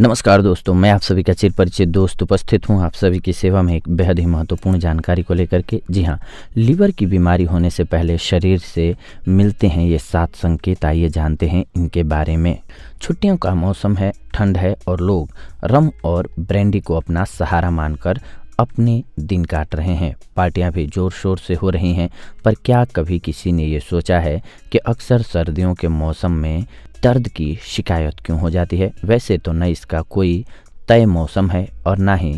नमस्कार दोस्तों मैं आप सभी का चिर परिचित दोस्त उपस्थित हूं आप सभी की सेवा में एक बेहद ही महत्वपूर्ण जानकारी को लेकर के जी हां लीवर की बीमारी होने से पहले शरीर से मिलते हैं ये सात संकेत आइए जानते हैं इनके बारे में छुट्टियों का मौसम है ठंड है और लोग रम और ब्रेंडी को अपना सहारा मानकर अपने दिन काट रहे हैं पार्टियां भी ज़ोर शोर से हो रही हैं पर क्या कभी किसी ने ये सोचा है कि अक्सर सर्दियों के मौसम में दर्द की शिकायत क्यों हो जाती है वैसे तो न इसका कोई तय मौसम है और ना ही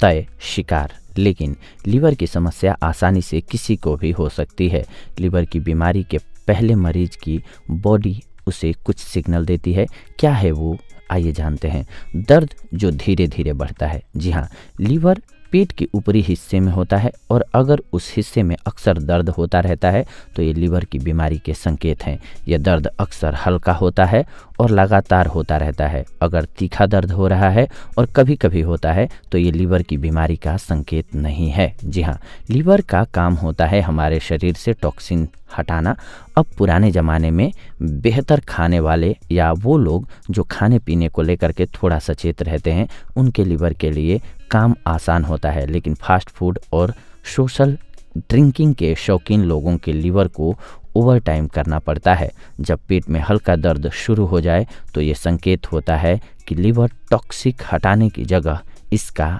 तय शिकार लेकिन लीवर की समस्या आसानी से किसी को भी हो सकती है लीवर की बीमारी के पहले मरीज की बॉडी उसे कुछ सिग्नल देती है क्या है वो आइए जानते हैं दर्द जो धीरे धीरे बढ़ता है जी हाँ लीवर पेट के ऊपरी हिस्से में होता है और अगर उस हिस्से में अक्सर दर्द होता रहता है तो ये लीवर की बीमारी के संकेत हैं यह दर्द अक्सर हल्का होता है और लगातार होता रहता है अगर तीखा दर्द हो रहा है और कभी कभी होता है तो ये लीवर की बीमारी का संकेत नहीं है जी हाँ लीवर का काम होता है हमारे शरीर से टॉक्सिन हटाना अब पुराने ज़माने में बेहतर खाने वाले या वो लोग जो खाने पीने को लेकर के थोड़ा सचेत रहते हैं उनके लीवर के लिए काम आसान होता है लेकिन फास्ट फूड और सोशल ड्रिंकिंग के शौकीन लोगों के लीवर को ओवर टाइम करना पड़ता है जब पेट में हल्का दर्द शुरू हो जाए तो ये संकेत होता है कि लीवर टॉक्सिक हटाने की जगह इसका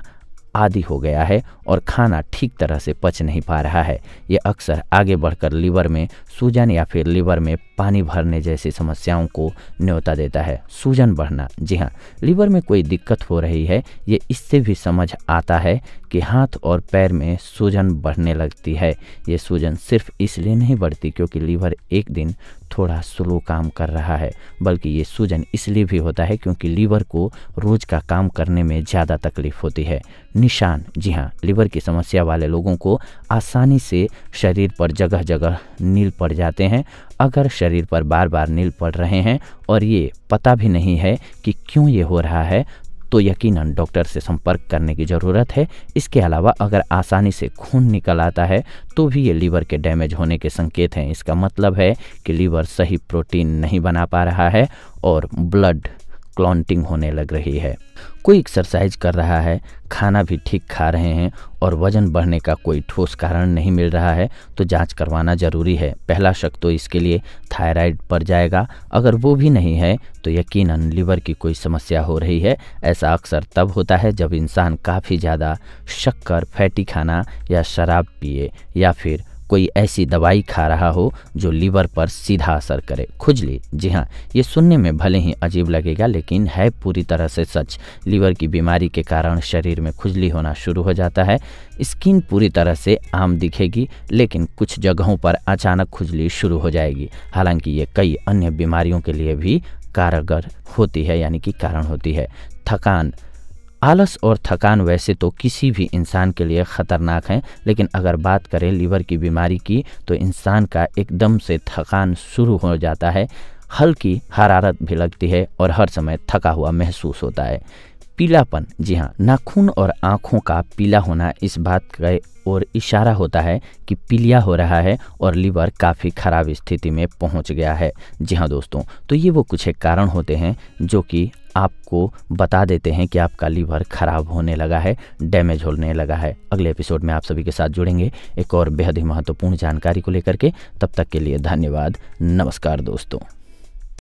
आदि हो गया है और खाना ठीक तरह से पच नहीं पा रहा है ये अक्सर आगे बढ़कर लीवर में सूजन या फिर लीवर में पानी भरने जैसी समस्याओं को न्योता देता है सूजन बढ़ना जी हाँ लीवर में कोई दिक्कत हो रही है ये इससे भी समझ आता है आपके हाथ और पैर में सूजन बढ़ने लगती है ये सूजन सिर्फ इसलिए नहीं बढ़ती क्योंकि लीवर एक दिन थोड़ा स्लो काम कर रहा है बल्कि ये सूजन इसलिए भी होता है क्योंकि लीवर को रोज़ का काम करने में ज़्यादा तकलीफ होती है निशान जी हाँ लीवर की समस्या वाले लोगों को आसानी से शरीर पर जगह जगह नील पड़ जाते हैं अगर शरीर पर बार बार नील पड़ रहे हैं और ये पता भी नहीं है कि क्यों ये हो रहा है तो यकीनन डॉक्टर से संपर्क करने की ज़रूरत है इसके अलावा अगर आसानी से खून निकल आता है तो भी ये लीवर के डैमेज होने के संकेत हैं इसका मतलब है कि लीवर सही प्रोटीन नहीं बना पा रहा है और ब्लड क्लॉन्टिंग होने लग रही है कोई एक्सरसाइज कर रहा है खाना भी ठीक खा रहे हैं और वजन बढ़ने का कोई ठोस कारण नहीं मिल रहा है तो जांच करवाना ज़रूरी है पहला शक तो इसके लिए थायराइड पर जाएगा अगर वो भी नहीं है तो यकीनन लीवर की कोई समस्या हो रही है ऐसा अक्सर तब होता है जब इंसान काफ़ी ज़्यादा शक्कर फैटी खाना या शराब पिए या फिर कोई ऐसी दवाई खा रहा हो जो लीवर पर सीधा असर करे खुजली जी हाँ ये सुनने में भले ही अजीब लगेगा लेकिन है पूरी तरह से सच लीवर की बीमारी के कारण शरीर में खुजली होना शुरू हो जाता है स्किन पूरी तरह से आम दिखेगी लेकिन कुछ जगहों पर अचानक खुजली शुरू हो जाएगी हालांकि ये कई अन्य बीमारियों के लिए भी कारगर होती है यानी कि कारण होती है थकान आलस और थकान वैसे तो किसी भी इंसान के लिए ख़तरनाक हैं लेकिन अगर बात करें लीवर की बीमारी की तो इंसान का एकदम से थकान शुरू हो जाता है हल्की हरारत भी लगती है और हर समय थका हुआ महसूस होता है पीलापन जी हाँ नाखून और आँखों का पीला होना इस बात का और इशारा होता है कि पीलिया हो रहा है और लीवर काफ़ी ख़राब स्थिति में पहुंच गया है जी हाँ दोस्तों तो ये वो कुछ कारण होते हैं जो कि आपको बता देते हैं कि आपका लीवर ख़राब होने लगा है डैमेज होने लगा है अगले एपिसोड में आप सभी के साथ जुड़ेंगे एक और बेहद ही महत्वपूर्ण जानकारी को लेकर के तब तक के लिए धन्यवाद नमस्कार दोस्तों